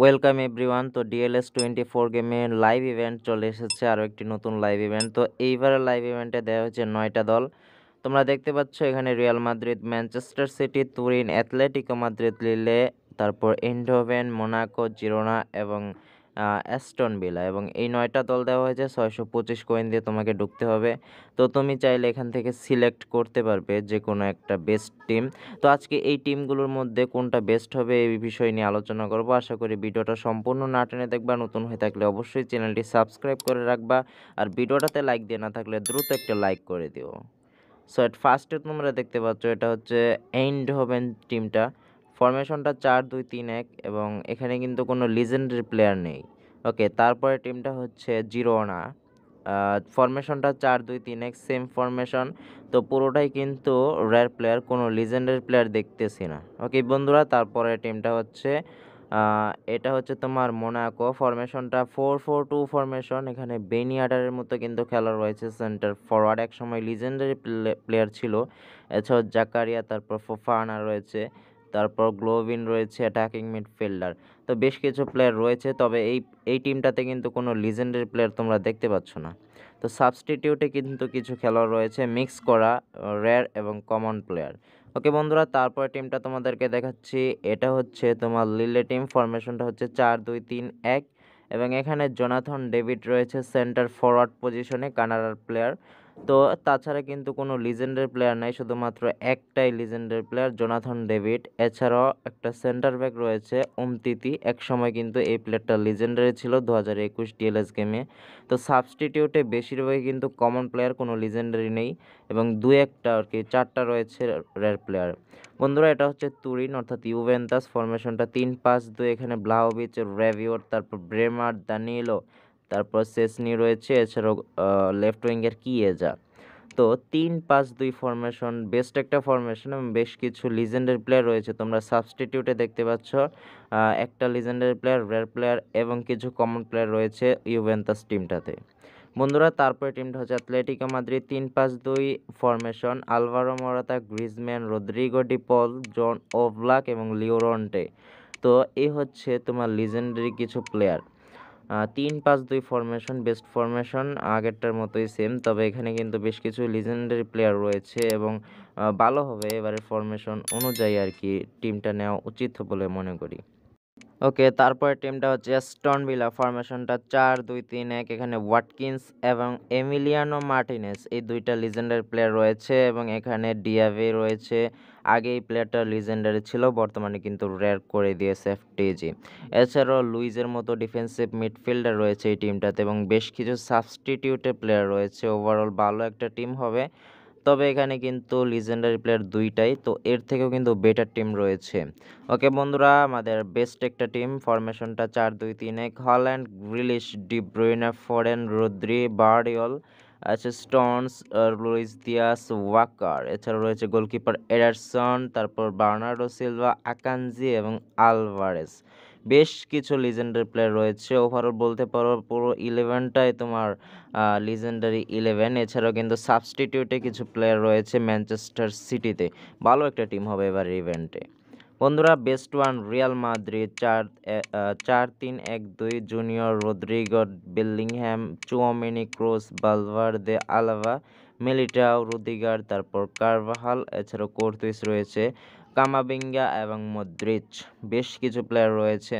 welcome everyone তো DLS twenty four গেমে live event চলে এসেছে আরও একটি নতুন লাইভ ইভেন্ট তো এইবারের লাইভ ইভেন্টে দেওয়া হয়েছে নয়টা দল তোমরা দেখতে পাচ্ছ এখানে Real Madrid Manchester City Turin Atletico Madrid Lille তারপর ইন্ডোভেন মোনাকো জিরোনা এবং অ্যাস্টন বিলা এবং এই নয়টা দল দেওয়া হয়েছে ছয়শো পঁচিশ কয়েন দিয়ে তোমাকে ঢুকতে হবে তো তুমি চাইলে এখান থেকে সিলেক্ট করতে পারবে যে কোনো একটা বেস্ট টিম তো আজকে এই টিমগুলোর মধ্যে কোনটা বেস্ট হবে এই বিষয় নিয়ে আলোচনা করব আশা করি ভিডিওটা সম্পূর্ণ না টেনে দেখবা নতুন হয়ে থাকলে অবশ্যই চ্যানেলটি সাবস্ক্রাইব করে রাখবা আর ভিডিওটাতে লাইক দিয়ে না থাকলে দ্রুত একটা লাইক করে দিও সো এট ফার্স্টে তোমরা দেখতে পাচ্ছ এটা হচ্ছে এন্ড হবেন টিমটা ফরমেশনটা চার দুই তিন এক এবং এখানে কিন্তু কোনো লিজেন্ডারি প্লেয়ার নেই ওকে তারপরে টিমটা হচ্ছে জিরো জিরোনা ফরমেশনটা চার দুই তিন এক সেম ফরমেশন তো পুরোটাই কিন্তু রেয়ার প্লেয়ার কোনো লিজেন্ডের প্লেয়ার দেখতেছি না ওকে বন্ধুরা তারপরে টিমটা হচ্ছে এটা হচ্ছে তোমার মোনাকো ফরমেশনটা ফোর ফোর টু ফরমেশন এখানে বেনিয়াডারের মতো কিন্তু খেলা রয়েছে সেন্টার ফরওয়ার্ড এক সময় লিজেন্ডারি প্লেয়ার ছিল এছাড়াও জাকারিয়া তারপর ফোফানা রয়েছে তারপর গ্লোবিন রয়েছে অ্যাটাকিং মিডফিল্ডার তো বেশ কিছু প্লেয়ার রয়েছে তবে এই এই টিমটাতে কিন্তু কোনো লিজেন্ডারি প্লেয়ার তোমরা দেখতে পাচ্ছ না তো সাবস্টিটিউটে কিন্তু কিছু খেলোয়াড় রয়েছে মিক্স করা রেয়ার এবং কমন প্লেয়ার ওকে বন্ধুরা তারপরে টিমটা তোমাদেরকে দেখাচ্ছি এটা হচ্ছে তোমার লিলে টিম ফরমেশনটা হচ্ছে চার দুই তিন এক এবং এখানে জোনাথন ডেভিড রয়েছে সেন্টার ফরওয়ার্ড পজিশনে কানাডার প্লেয়ার তো তাছাড়া কিন্তু কোনো লিজেন্ডের প্লেয়ার নাই শুধুমাত্র একটাই লিজেন্ডের প্লেয়ার জোনাথন ডেভিড এছাড়াও একটা সেন্টার ব্যাক রয়েছে অমতিতি একসময় কিন্তু এই প্লেয়ারটা লিজেন্ডারি ছিল দু হাজার একুশ ডিএলএস গেমে তো সাবস্টিটিউটে বেশিরভাগই কিন্তু কমন প্লেয়ার কোনো লিজেন্ডারি নেই এবং দু একটা আর কি চারটা রয়েছে রেয়ার প্লেয়ার বন্ধুরা এটা হচ্ছে তুরিন অর্থাৎ ইউভেন্তাস ফরমেশনটা তিন পাঁচ দুই এখানে ব্লাউবিচ রেভিওর তারপর ব্রেমার দানিলো তারপর সেসনি রয়েছে এছাড়াও লেফট উইঙ্গের কিয়েজা তো তিন পাঁচ দুই ফরমেশন বেস্ট একটা ফরমেশন এবং বেশ কিছু লিজেন্ডের প্লেয়ার রয়েছে তোমরা সাবস্টিটিউটে দেখতে পাচ্ছ একটা লিজেন্ডের প্লেয়ার রেয়ার প্লেয়ার এবং কিছু কমন প্লেয়ার রয়েছে ইউভেন্তাস টিমটাতে বন্ধুরা তারপরে টিমটা হচ্ছে অ্যাথলেটিকো মাদ্রিদ তিন পাঁচ দুই formation Alvaro Morata Griezmann Rodrigo De Paul Jan Oblak এবং লিওরন্টে তো এ হচ্ছে তোমার লিজেন্ডারি কিছু প্লেয়ার তিন পাঁচ দুই ফরমেশন বেস্ট ফরমেশন আগেরটার মতোই সেম তবে এখানে কিন্তু বেশ কিছু লিজেন্ডারি প্লেয়ার রয়েছে এবং ভালো হবে এবারের ফরমেশন অনুযায়ী আর কি টিমটা নেওয়া উচিত বলে মনে করি ওকে তারপরে টিমটা হচ্ছে স্টন ভিলা চার দুই তিন এক এখানে ওয়াটকিন্স এবং এমিলিয়ানো মার্টিনেস এই দুইটা লিজেন্ডারি প্লেয়ার রয়েছে এবং এখানে ডিয়াভি রয়েছে আগে এই প্লেয়ারটা লিজেন্ডারি ছিল বর্তমানে কিন্তু রেয়ার করে দিয়েছে এফটিজি এছাড়াও লুইজের মতো ডিফেন্সিভ মিডফিল্ডার রয়েছে এই টিমটাতে এবং বেশ কিছু সাবস্টিটিউটের প্লেয়ার রয়েছে ওভারঅল ভালো একটা টিম হবে তবে এখানে কিন্তু লিজেন্ডারি প্লেয়ার দুইটাই তো এর থেকেও কিন্তু বেটার টিম রয়েছে ওকে বন্ধুরা আমাদের বেস্ট একটা টিম ফরমেশনটা চার দুই তিন এক Haaland Grealish De Bruyne Foden Rodri Gvardiol আছে স্টোনস লুইস দিয়াস ওয়াকার এছাড়া রয়েছে গোলকিপার এডারসন তারপর বার্নার্ডো সিলভা আকানজি এবং আলভারেস বেশ কিছু লিজেন্ডারি প্লেয়ার রয়েছে ওভারঅল বলতে পারো পুরো ইলেভেনটাই তোমার লিজেন্ডারি ইলেভেন এছাড়াও কিন্তু সাবস্টিটিউটে কিছু প্লেয়ার রয়েছে ম্যানচেস্টার সিটিতে ভালো একটা টিম হবে এবার ইভেন্টে বন্ধুরা বেস্ট ওয়ান রিয়াল মাদ্রিদ চার চার তিন এক দুই Junior Rodrigo Bellingham Tchouameni Kroos Valverde Alaba Militao Rudiger তারপর কারভাহাল এছাড়াও কোর্তুইস রয়েছে কামাবিঙ্গা এবং মদ্রিচ বেশ কিছু প্লেয়ার রয়েছে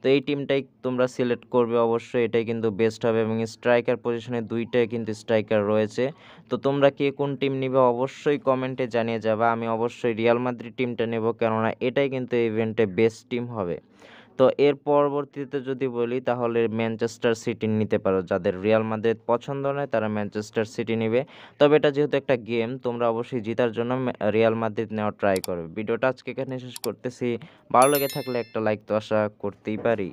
তো এই টিমটাই তোমরা সিলেক্ট করবে অবশ্যই এটাই কিন্তু বেস্ট হবে এবং স্ট্রাইকার পজিশনে দুইটাই কিন্তু স্ট্রাইকার রয়েছে তো তোমরা কে কোন টিম নিবে অবশ্যই কমেন্টে জানিয়ে যাবে আমি অবশ্যই রিয়াল মাদ্রি টিমটা নেব কেননা এটাই কিন্তু ইভেন্টে বেস্ট টিম হবে তো এর পরবর্তীতে যদি বলি তাহলে ম্যানচেস্টার সিটি নিতে পারো যাদের রিয়াল মাদ্রিদ পছন্দ নয় তারা ম্যানচেস্টার সিটি নেবে তবে এটা যেহেতু একটা গেম তোমরা অবশ্যই জিতার জন্য রিয়াল মাদ্রিদ নেওয়া ট্রাই করবে ভিডিওটা আজকে এখানে শেষ করতেছি ভালো লেগে থাকলে একটা লাইক তো আশা করতেই পারি